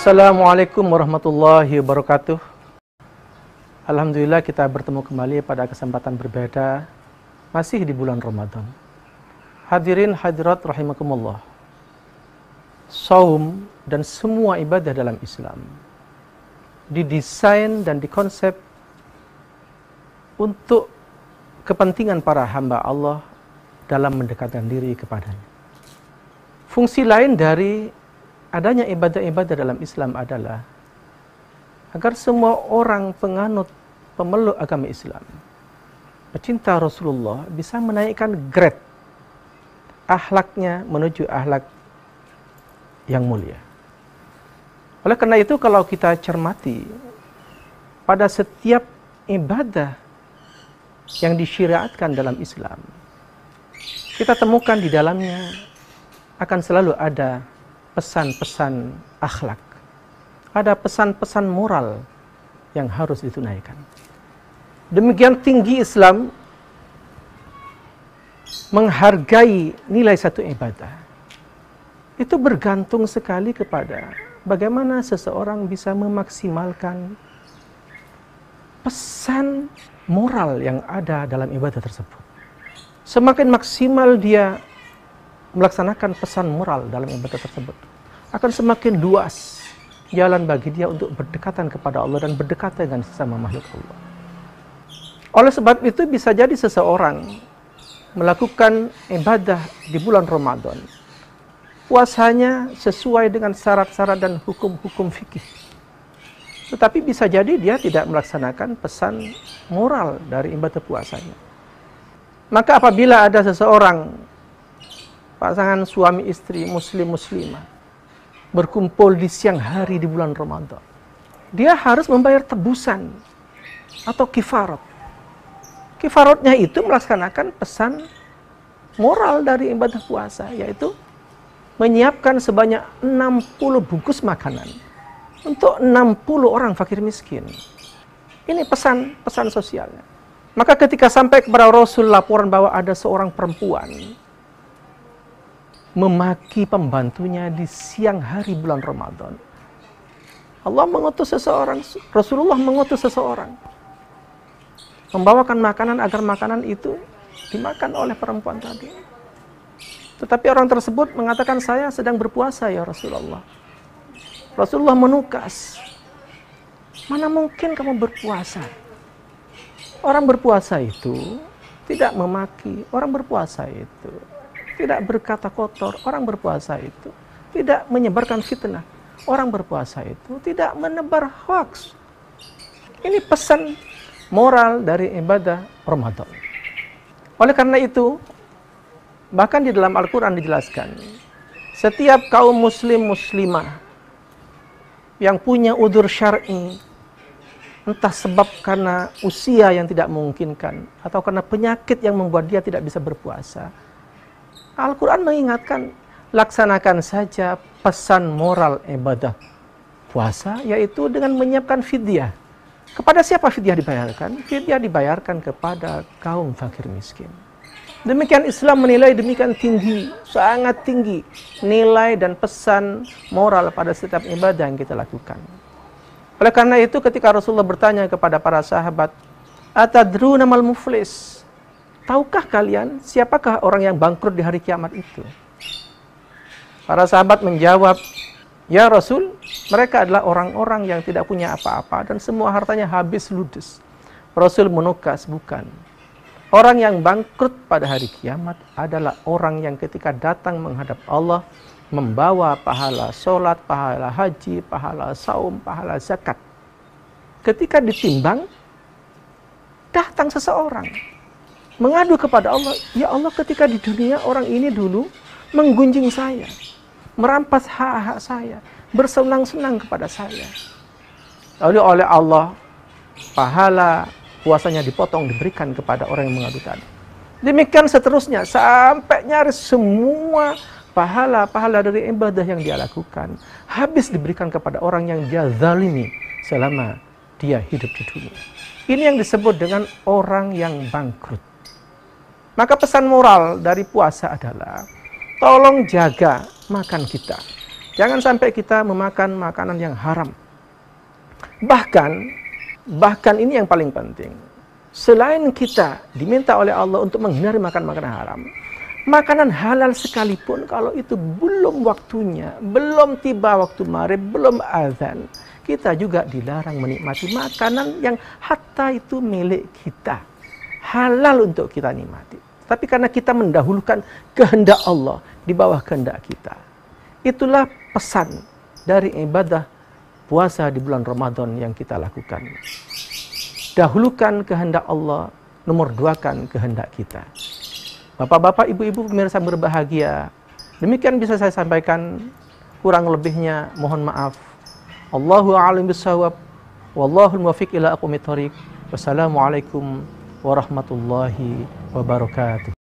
Assalamualaikum warahmatullahi wabarakatuh. Alhamdulillah kita bertemu kembali pada kesempatan berbeda masih di bulan Ramadan. Hadirin hadirat rahimakumullah. Saum dan semua ibadah dalam Islam didesain dan dikonsep untuk kepentingan para hamba Allah dalam mendekatkan diri kepadanya. Fungsi lain dari adanya ibadah-ibadah dalam Islam adalah agar semua orang penganut pemeluk agama Islam, pecinta Rasulullah bisa menaikkan grade ahlaknya menuju ahlak yang mulia. Oleh karena itu kalau kita cermati pada setiap ibadah yang disyariatkan dalam Islam, kita temukan di dalamnya akan selalu ada pesan-pesan akhlak, ada pesan-pesan moral yang harus ditunaikan. Demikian tinggi Islam menghargai nilai satu ibadah. Itu bergantung sekali kepada bagaimana seseorang bisa memaksimalkan pesan moral yang ada dalam ibadah tersebut. Semakin maksimal dia melaksanakan pesan moral dalam ibadah tersebut akan semakin luas jalan bagi dia untuk berdekatan kepada Allah dan berdekatan dengan sesama makhluk Allah. Oleh sebab itu bisa jadi seseorang melakukan ibadah di bulan Ramadan. Puasanya sesuai dengan syarat-syarat dan hukum-hukum fikih. Tetapi bisa jadi dia tidak melaksanakan pesan moral dari ibadah puasanya. Maka apabila ada seseorang pasangan suami istri muslim muslimah berkumpul di siang hari di bulan Ramadan, dia harus membayar tebusan atau kifarat kifaratnya itu melaksanakan pesan moral dari ibadah puasa, yaitu menyiapkan sebanyak 60 bungkus makanan untuk 60 orang fakir miskin. Ini pesan pesan sosialnya. Maka ketika sampai kepada Rasul laporan bahwa ada seorang perempuan memaki pembantunya di siang hari bulan Ramadan. Allah mengutus seseorang, Rasulullah mengutus seseorang membawakan makanan agar makanan itu dimakan oleh perempuan tadi. Tetapi orang tersebut mengatakan saya sedang berpuasa ya Rasulullah. Rasulullah menukas. Mana mungkin kamu berpuasa? Orang berpuasa itu tidak memaki, orang berpuasa itu tidak berkata kotor. Orang berpuasa itu tidak menyebarkan fitnah. Orang berpuasa itu tidak menebar hoax. Ini pesan moral dari ibadah Ramadan. Oleh karena itu, bahkan di dalam Al-Quran dijelaskan, setiap kaum muslim muslimah yang punya udur syar'i, entah sebab karena usia yang tidak memungkinkan, atau karena penyakit yang membuat dia tidak bisa berpuasa, Al-Quran mengingatkan, laksanakan saja pesan moral ibadah puasa, yaitu dengan menyiapkan fidyah. Kepada siapa fidyah dibayarkan? Fidyah dibayarkan kepada kaum fakir miskin. Demikian Islam menilai demikian tinggi, sangat tinggi nilai dan pesan moral pada setiap ibadah yang kita lakukan. Oleh karena itu ketika Rasulullah bertanya kepada para sahabat, Atadru namal muflis?" Tahukah kalian siapakah orang yang bangkrut di hari kiamat itu? Para sahabat menjawab, Ya Rasul, mereka adalah orang-orang yang tidak punya apa-apa dan semua hartanya habis ludes. Rasul menukas, bukan. Orang yang bangkrut pada hari kiamat adalah orang yang ketika datang menghadap Allah membawa pahala sholat, pahala haji, pahala saum, pahala zakat. Ketika ditimbang, datang seseorang mengadu kepada Allah, ya Allah ketika di dunia orang ini dulu menggunjing saya, merampas hak-hak saya, bersenang-senang kepada saya. Lalu oleh Allah pahala puasanya dipotong diberikan kepada orang yang mengadu tadi. Demikian seterusnya sampai nyaris semua pahala-pahala dari ibadah yang dia lakukan habis diberikan kepada orang yang dia zalimi selama dia hidup di dunia. Ini yang disebut dengan orang yang bangkrut. Maka pesan moral dari puasa adalah tolong jaga makan kita. Jangan sampai kita memakan makanan yang haram. Bahkan bahkan ini yang paling penting. Selain kita diminta oleh Allah untuk menghindari makan makanan haram, makanan halal sekalipun kalau itu belum waktunya, belum tiba waktu maghrib, belum azan, kita juga dilarang menikmati makanan yang hatta itu milik kita. Halal untuk kita nikmati. Tapi karena kita mendahulukan kehendak Allah di bawah kehendak kita. Itulah pesan dari ibadah puasa di bulan Ramadan yang kita lakukan. Dahulukan kehendak Allah, nomor dua kan kehendak kita. Bapak-bapak, ibu-ibu pemirsa berbahagia. Demikian bisa saya sampaikan. Kurang lebihnya mohon maaf. Allahu a'lam bishawab. Wallahul muwaffiq ila aqwamit thoriq. Wassalamualaikum warahmatullahi wabarakatuh.